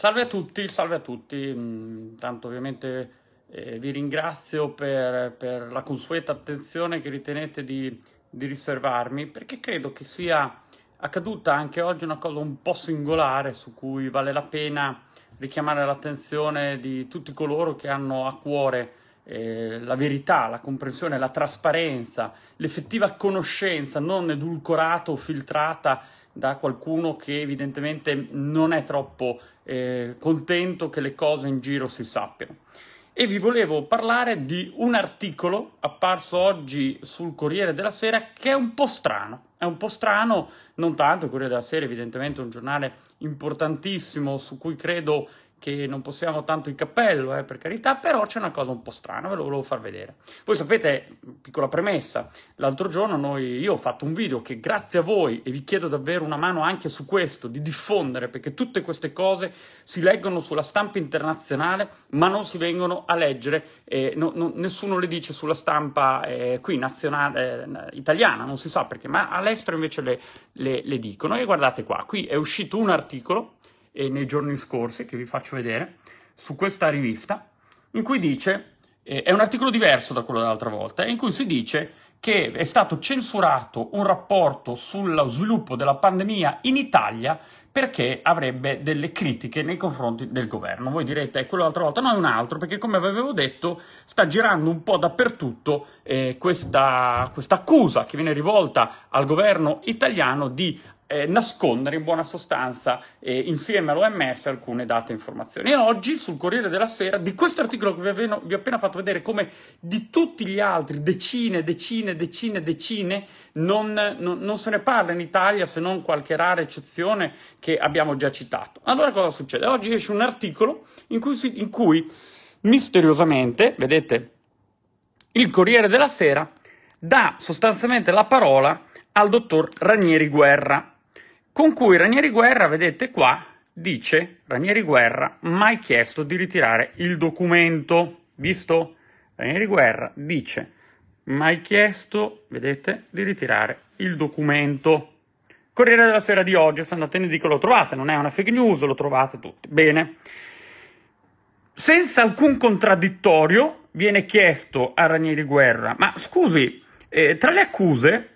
Salve a tutti, salve a tutti, mm, Intanto ovviamente eh, vi ringrazio per, per, la consueta attenzione che ritenete di, di, riservarmi perché credo che sia accaduta anche oggi una cosa un po' singolare su cui vale la pena richiamare l'attenzione di tutti coloro che hanno a cuore eh, la verità, la comprensione, la trasparenza, l'effettiva conoscenza non edulcorata o filtrata da qualcuno che evidentemente non è troppo eh, contento che le cose in giro si sappiano. E vi volevo parlare di un articolo apparso oggi sul Corriere della Sera che è un po' strano. È un po' strano, non tanto, il Corriere della Sera evidentemente è un giornale importantissimo su cui credo che non possiamo tanto il cappello, eh, per carità, però c'è una cosa un po' strana, ve lo volevo far vedere. Voi sapete, piccola premessa, l'altro giorno noi, io ho fatto un video che grazie a voi, e vi chiedo davvero una mano anche su questo, di diffondere, perché tutte queste cose si leggono sulla stampa internazionale, ma non si vengono a leggere, eh, no, no, nessuno le dice sulla stampa eh, qui nazionale, eh, italiana, non si sa perché, ma all'estero invece le, le, le dicono. E guardate qua, qui è uscito un articolo, eh, nei giorni scorsi, che vi faccio vedere, su questa rivista, in cui dice, eh, è un articolo diverso da quello dell'altra volta, in cui si dice che è stato censurato un rapporto sullo sviluppo della pandemia in Italia perché avrebbe delle critiche nei confronti del governo. Voi direte, è quello l'altra volta, no, è un altro, perché come avevo detto, sta girando un po' dappertutto eh, questa, questa accusa che viene rivolta al governo italiano di eh, nascondere in buona sostanza eh, insieme all'OMS alcune date e informazioni. E oggi sul Corriere della Sera, di questo articolo che vi, aveno, vi ho appena fatto vedere, come di tutti gli altri, decine, decine, decine, decine, non, non, non se ne parla in Italia se non qualche rara eccezione che abbiamo già citato. Allora cosa succede? Oggi esce un articolo in cui, si, in cui misteriosamente, vedete, il Corriere della Sera dà sostanzialmente la parola al dottor Ranieri Guerra, con cui Ranieri Guerra, vedete qua, dice Ranieri Guerra mai chiesto di ritirare il documento, visto? Ranieri Guerra dice mai chiesto, vedete, di ritirare il documento. Corriere della Sera di oggi, se andate in edicola lo trovate, non è una fake news, lo trovate tutti. Bene. Senza alcun contraddittorio viene chiesto a Ranieri Guerra, ma scusi, eh, tra le accuse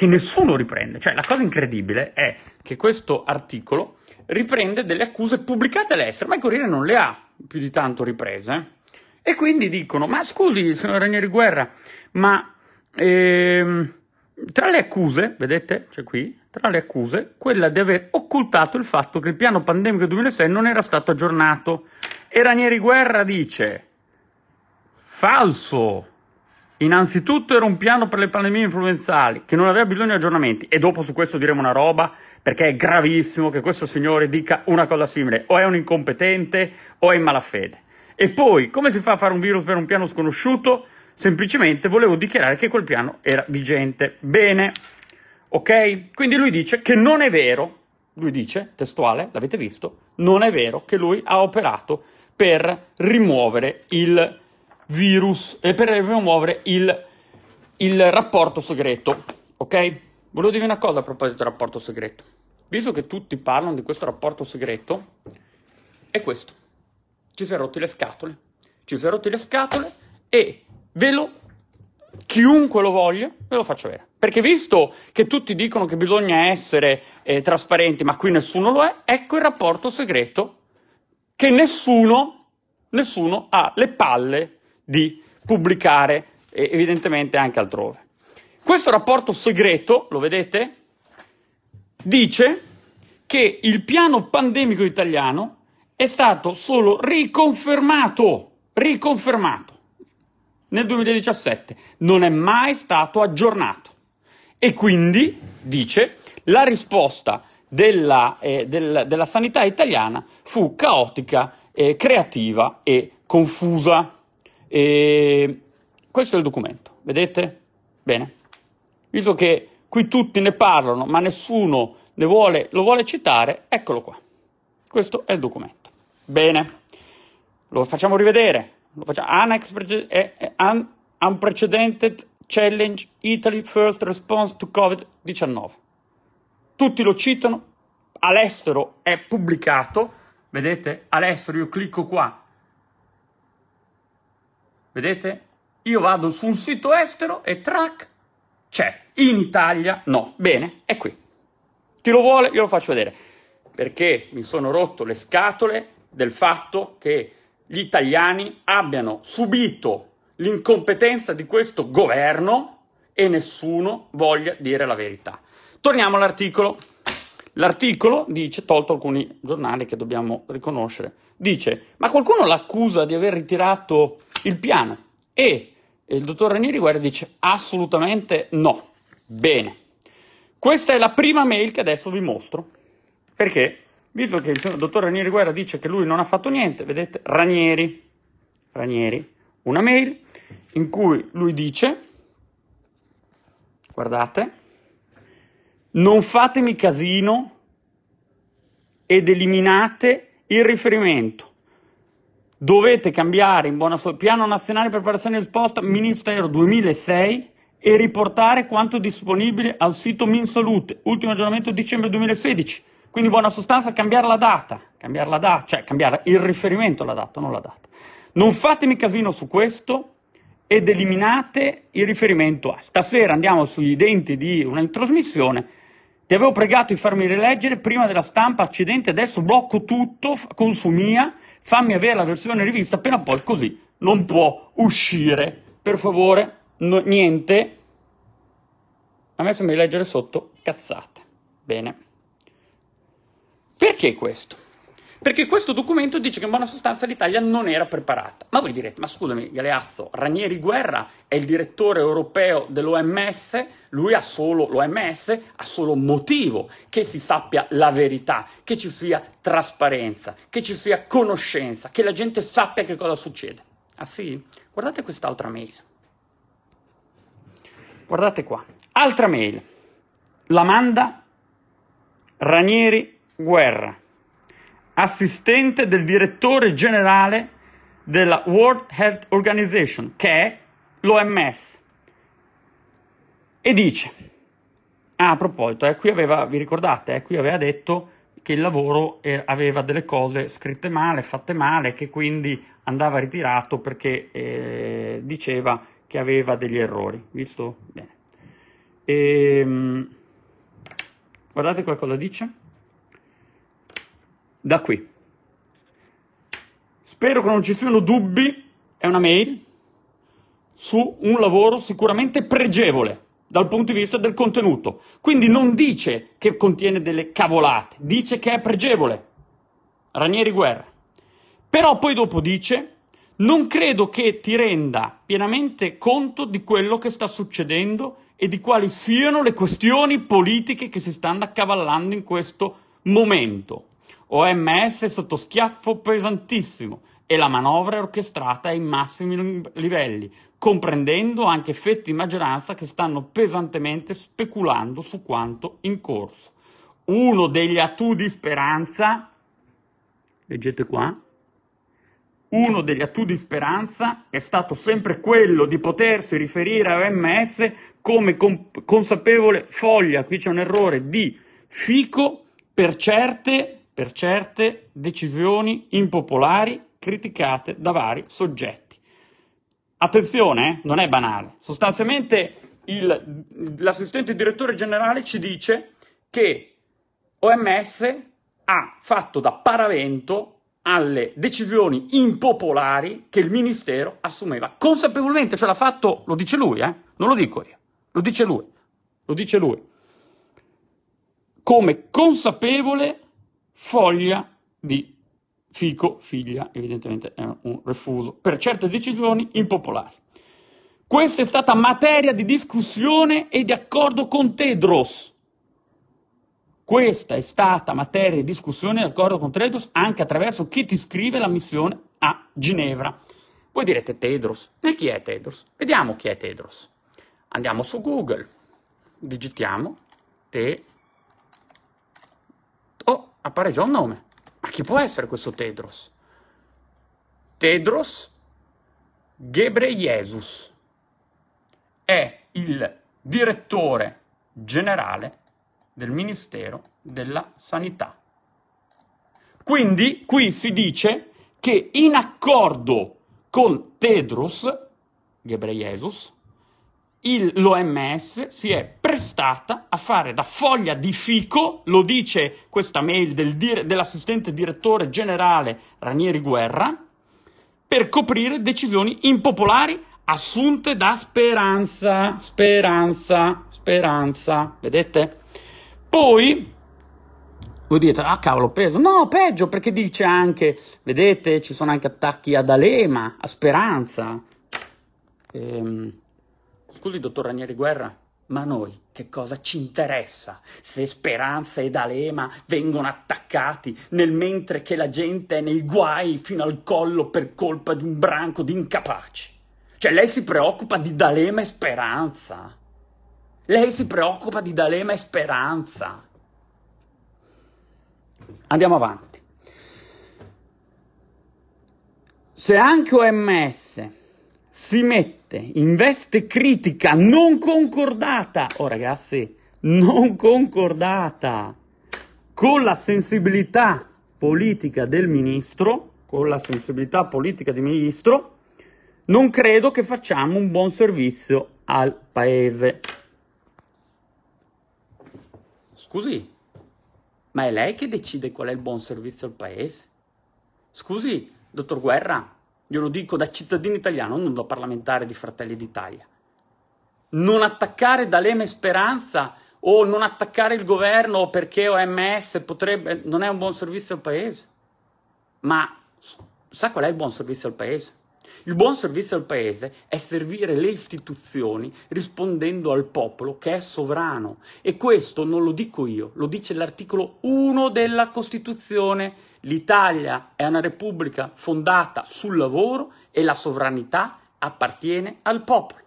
che nessuno riprende. Cioè, la cosa incredibile è che questo articolo riprende delle accuse pubblicate all'estero, ma il Corriere non le ha più di tanto riprese. E quindi dicono, ma scusi, signor Ranieri Guerra, ma ehm, tra le accuse, vedete, c'è qui, tra le accuse, quella di aver occultato il fatto che il piano pandemico 2006 non era stato aggiornato. E Ranieri Guerra dice, falso, Innanzitutto era un piano per le pandemie influenzali che non aveva bisogno di aggiornamenti e dopo su questo diremo una roba perché è gravissimo che questo signore dica una cosa simile, o è un incompetente o è in malafede. E poi come si fa a fare un virus per un piano sconosciuto? Semplicemente volevo dichiarare che quel piano era vigente. Bene, ok? Quindi lui dice che non è vero, lui dice, testuale, l'avete visto, non è vero che lui ha operato per rimuovere il virus e per rimuovere il, il rapporto segreto. Ok? Volevo dire una cosa a proposito del rapporto segreto. Visto che tutti parlano di questo rapporto segreto, è questo. Ci si è rotti le scatole. Ci si è rotti le scatole e ve lo chiunque lo voglia, ve lo faccio vedere. Perché visto che tutti dicono che bisogna essere eh, trasparenti, ma qui nessuno lo è, ecco il rapporto segreto che nessuno, nessuno ha le palle di pubblicare evidentemente anche altrove. Questo rapporto segreto, lo vedete, dice che il piano pandemico italiano è stato solo riconfermato, riconfermato nel 2017, non è mai stato aggiornato. E quindi, dice, la risposta della, eh, del, della sanità italiana fu caotica, eh, creativa e confusa. E questo è il documento, vedete? Bene. Visto che qui tutti ne parlano, ma nessuno ne vuole, lo vuole citare, eccolo qua. Questo è il documento. Bene. Lo facciamo rivedere. Lo facciamo. Annex eh, eh, un, Unprecedented Challenge Italy First Response to Covid-19. Tutti lo citano, all'estero è pubblicato, vedete? All'estero io clicco qua Vedete? Io vado su un sito estero e track c'è. In Italia no. Bene, è qui. Chi lo vuole glielo faccio vedere. Perché mi sono rotto le scatole del fatto che gli italiani abbiano subito l'incompetenza di questo governo e nessuno voglia dire la verità. Torniamo all'articolo. L'articolo dice, tolto alcuni giornali che dobbiamo riconoscere, dice, ma qualcuno l'accusa di aver ritirato il piano. E il dottor Ranieri guarda dice assolutamente no. Bene. Questa è la prima mail che adesso vi mostro. Perché? Visto che il dottor Ranieri Guerra dice che lui non ha fatto niente, vedete, Ranieri, Ranieri, una mail in cui lui dice, guardate, non fatemi casino ed eliminate il riferimento dovete cambiare in buona sostanza piano nazionale preparazione e risposta ministero 2006 e riportare quanto disponibile al sito Minsalute, ultimo aggiornamento dicembre 2016. Quindi in buona sostanza cambiare la data, cambiare la data, cioè cambiare il riferimento alla data, non la data. Non fatemi casino su questo ed eliminate il riferimento a. Stasera andiamo sugli denti di una trasmissione. Ti avevo pregato di farmi rileggere prima della stampa, accidenti, adesso blocco tutto, consumia fammi avere la versione rivista appena poi così non può uscire. Per favore, no, niente. A me sembra di leggere sotto cazzate. Bene. Perché questo? Perché questo documento dice che in buona sostanza l'Italia non era preparata. Ma voi direte, ma scusami Galeazzo, Ranieri Guerra è il direttore europeo dell'OMS, lui ha solo, l'OMS ha solo motivo che si sappia la verità, che ci sia trasparenza, che ci sia conoscenza, che la gente sappia che cosa succede. Ah sì? Guardate quest'altra mail. Guardate qua. Altra mail. La manda Ranieri Guerra assistente del direttore generale della World Health Organization, che è l'OMS. E dice, ah, a proposito, eh, qui aveva, vi ricordate, eh, qui aveva detto che il lavoro eh, aveva delle cose scritte male, fatte male, che quindi andava ritirato perché eh, diceva che aveva degli errori, visto? Bene. E, ehm, guardate qualcosa dice da qui. Spero che non ci siano dubbi, è una mail su un lavoro sicuramente pregevole dal punto di vista del contenuto. Quindi non dice che contiene delle cavolate, dice che è pregevole. Ranieri Guerra. Però poi dopo dice, non credo che ti renda pienamente conto di quello che sta succedendo e di quali siano le questioni politiche che si stanno accavallando in questo momento. OMS sotto schiaffo pesantissimo e la manovra è orchestrata ai massimi livelli, comprendendo anche effetti di maggioranza che stanno pesantemente speculando su quanto in corso. Uno degli atu di speranza, leggete qua, uno degli atu di speranza è stato sempre quello di potersi riferire a OMS come consapevole foglia, qui c'è un errore, di fico per certe per certe decisioni impopolari criticate da vari soggetti. Attenzione, eh? non è banale. Sostanzialmente il, l'assistente direttore generale ci dice che OMS ha fatto da paravento alle decisioni impopolari che il ministero assumeva consapevolmente, cioè l'ha fatto, lo dice lui, eh? non lo dico io, lo dice lui, lo dice lui, come consapevole foglia di fico, figlia, evidentemente è un refuso, per certe decisioni impopolari. Questa è stata materia di discussione e di accordo con Tedros. Questa è stata materia di discussione e di accordo con Tedros anche attraverso chi ti scrive la missione a Ginevra. Voi direte Tedros, ma chi è Tedros? Vediamo chi è Tedros. Andiamo su Google, digitiamo Tedros appare già un nome. Ma chi può essere questo Tedros? Tedros Ghebreyesus è il direttore generale del Ministero della Sanità. Quindi qui si dice che in accordo con Tedros Ghebreyesus il, l'OMS si è prestata a fare da foglia di fico, lo dice questa mail del dire, dell'assistente direttore generale Ranieri Guerra, per coprire decisioni impopolari assunte da Speranza, Speranza, Speranza, vedete? Poi voi dite, ah cavolo, peso. No, peggio perché dice anche, vedete, ci sono anche attacchi ad Alema, a Speranza. Ehm, Scusi, dottor Ranieri Guerra, ma a noi che cosa ci interessa se Speranza ed Alema vengono attaccati nel mentre che la gente è nei guai fino al collo per colpa di un branco di incapaci? Cioè lei si preoccupa di D'Alema e Speranza. Lei si preoccupa di D'Alema e Speranza. Andiamo avanti. Se anche OMS si mette in veste critica non concordata, oh ragazzi, non concordata, con la sensibilità politica del ministro, con la sensibilità politica del ministro, non credo che facciamo un buon servizio al paese. Scusi, ma è lei che decide qual è il buon servizio al paese? Scusi, dottor Guerra, glielo dico da cittadino italiano, non da parlamentare di Fratelli d'Italia. Non attaccare D'Alema e Speranza o non attaccare il governo perché OMS potrebbe, non è un buon servizio al paese. Ma sa qual è il buon servizio al paese? Il buon servizio al paese è servire le istituzioni rispondendo al popolo che è sovrano e questo non lo dico io, lo dice l'articolo 1 della Costituzione. L'Italia è una repubblica fondata sul lavoro e la sovranità appartiene al popolo.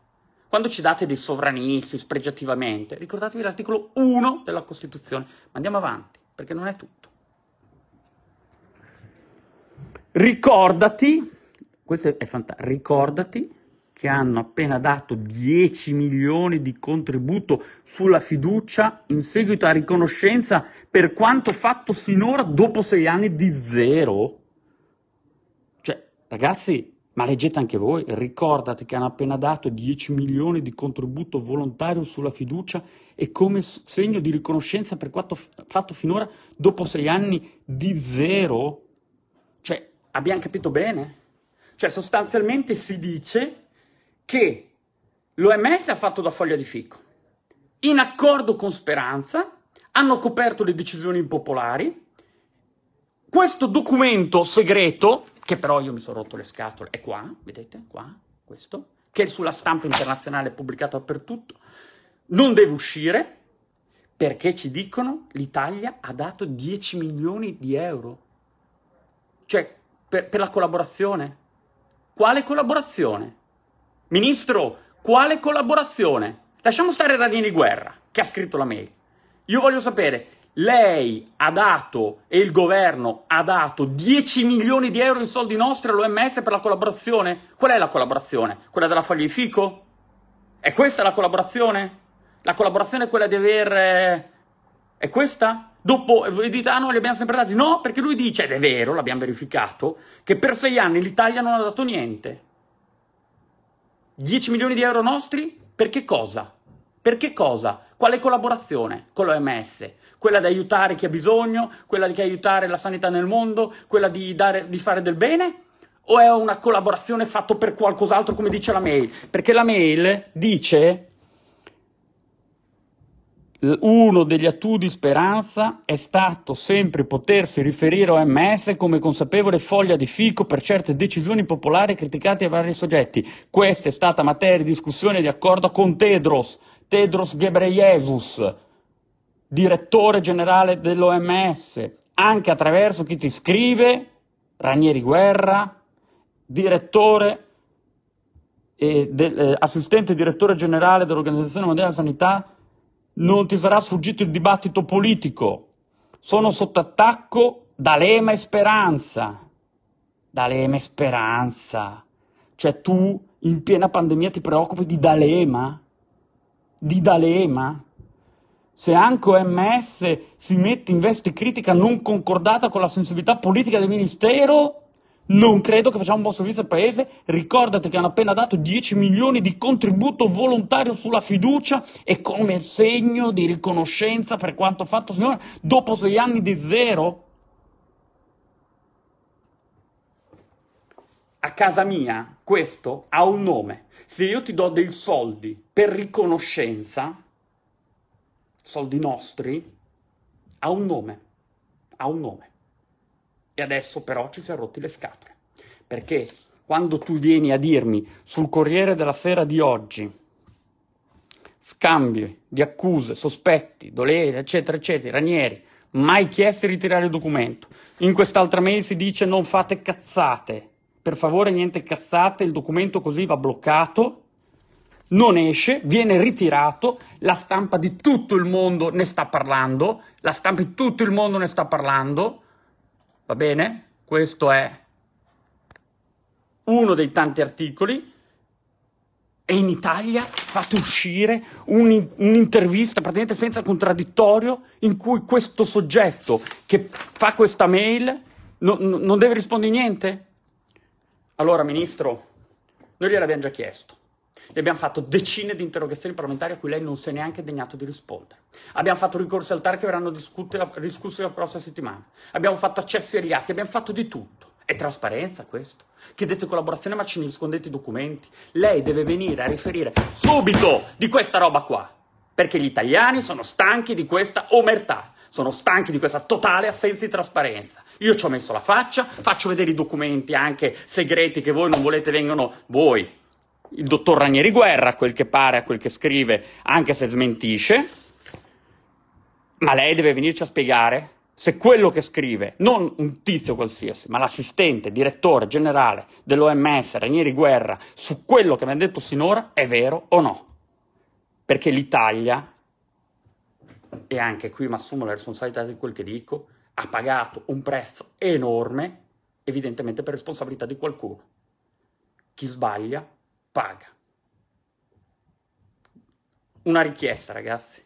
Quando ci date dei sovranisti spregiativamente, ricordatevi l'articolo 1 della Costituzione, ma andiamo avanti perché non è tutto. Ricordati questo è fantastico. Ricordati che hanno appena dato 10 milioni di contributo sulla fiducia in seguito a riconoscenza per quanto fatto sinora dopo sei anni di zero. Cioè, ragazzi, ma leggete anche voi, ricordate che hanno appena dato 10 milioni di contributo volontario sulla fiducia e come segno di riconoscenza per quanto fatto finora dopo sei anni di zero. Cioè, abbiamo capito bene? Cioè sostanzialmente si dice che l'OMS ha fatto da foglia di fico. In accordo con Speranza hanno coperto le decisioni impopolari. Questo documento segreto, che però io mi sono rotto le scatole, è qua, vedete, qua, questo, che è sulla stampa internazionale pubblicato dappertutto, non deve uscire perché ci dicono l'Italia ha dato 10 milioni di euro. Cioè, per, per la collaborazione, quale collaborazione? Ministro, quale collaborazione? Lasciamo stare Ranieri Guerra, che ha scritto la mail. Io voglio sapere, lei ha dato e il governo ha dato 10 milioni di euro in soldi nostri all'OMS per la collaborazione? Qual è la collaborazione? Quella della foglia di fico? È questa la collaborazione? La collaborazione è quella di aver... Eh, è questa? Dopo eh, dite, ah no, li abbiamo sempre dati. No, perché lui dice, ed è vero, l'abbiamo verificato, che per sei anni l'Italia non ha dato niente. 10 milioni di euro nostri? Per che cosa? Per che cosa? Quale collaborazione con l'OMS? Quella di aiutare chi ha bisogno? Quella di aiutare la sanità nel mondo? Quella di, dare, di fare del bene? O è una collaborazione fatta per qualcos'altro, come dice la mail? Perché la mail dice eh, uno degli atu di Speranza è stato sempre potersi riferire a OMS come consapevole foglia di fico per certe decisioni popolari criticate a vari soggetti. Questa è stata materia di discussione e di accordo con Tedros, Tedros Ghebreyesus, direttore generale dell'OMS, anche attraverso chi ti scrive, Ranieri Guerra, direttore, eh, de, eh, assistente direttore generale dell'Organizzazione Mondiale della Sanità, non ti sarà sfuggito il dibattito politico. Sono sotto attacco D'Alema e Speranza. D'Alema e Speranza. Cioè tu in piena pandemia ti preoccupi di D'Alema? Di D'Alema? Se anche OMS si mette in veste critica non concordata con la sensibilità politica del Ministero, non credo che facciamo un buon servizio al Paese. Ricordate che hanno appena dato 10 milioni di contributo volontario sulla fiducia e come segno di riconoscenza per quanto fatto, signore, dopo sei anni di zero. A casa mia questo ha un nome. Se io ti do dei soldi per riconoscenza, soldi nostri, ha un nome. Ha un nome. E adesso però ci si è rotti le scatole, perché quando tu vieni a dirmi sul Corriere della Sera di oggi scambi di accuse, sospetti, doleri, eccetera, eccetera, Ranieri, mai chiesto di ritirare il documento. In quest'altra mail si dice non fate cazzate, per favore niente cazzate, il documento così va bloccato, non esce, viene ritirato, la stampa di tutto il mondo ne sta parlando, la stampa di tutto il mondo ne sta parlando, Va bene? Questo è uno dei tanti articoli e in Italia fate uscire un, un'intervista praticamente senza contraddittorio in cui questo soggetto che fa questa mail no, no, non deve rispondere niente? Allora, Ministro, noi gliel'abbiamo già chiesto. Le abbiamo fatto decine di interrogazioni parlamentari a cui lei non si è neanche degnato di rispondere. Abbiamo fatto ricorsi al TAR che verranno discussi la prossima settimana. Abbiamo fatto accessi agli atti, abbiamo fatto di tutto. È trasparenza questo. Chiedete collaborazione ma ci nascondete i documenti. Lei deve venire a riferire subito di questa roba qua. Perché gli italiani sono stanchi di questa omertà. Sono stanchi di questa totale assenza di trasparenza. Io ci ho messo la faccia, faccio vedere i documenti anche segreti che voi non volete vengano voi il dottor Ranieri Guerra, a quel che pare, a quel che scrive, anche se smentisce, ma lei deve venirci a spiegare se quello che scrive, non un tizio qualsiasi, ma l'assistente, direttore generale dell'OMS, Ranieri Guerra, su quello che mi ha detto sinora è vero o no. Perché l'Italia, e anche qui mi assumo la responsabilità di quel che dico, ha pagato un prezzo enorme, evidentemente per responsabilità di qualcuno. Chi sbaglia paga. Una richiesta, ragazzi.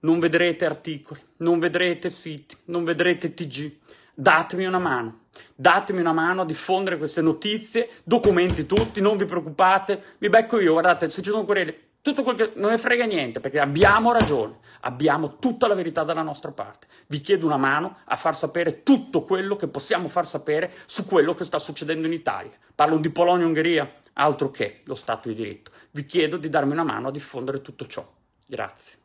Non vedrete articoli, non vedrete siti, non vedrete TG. Datemi una mano. Datemi una mano a diffondere queste notizie, documenti tutti, non vi preoccupate, vi becco io, guardate, se ci sono querele, tutto quel che non ne frega niente, perché abbiamo ragione, abbiamo tutta la verità dalla nostra parte. Vi chiedo una mano a far sapere tutto quello che possiamo far sapere su quello che sta succedendo in Italia. Parlo di Polonia-Ungheria, altro che lo Stato di diritto. Vi chiedo di darmi una mano a diffondere tutto ciò. Grazie.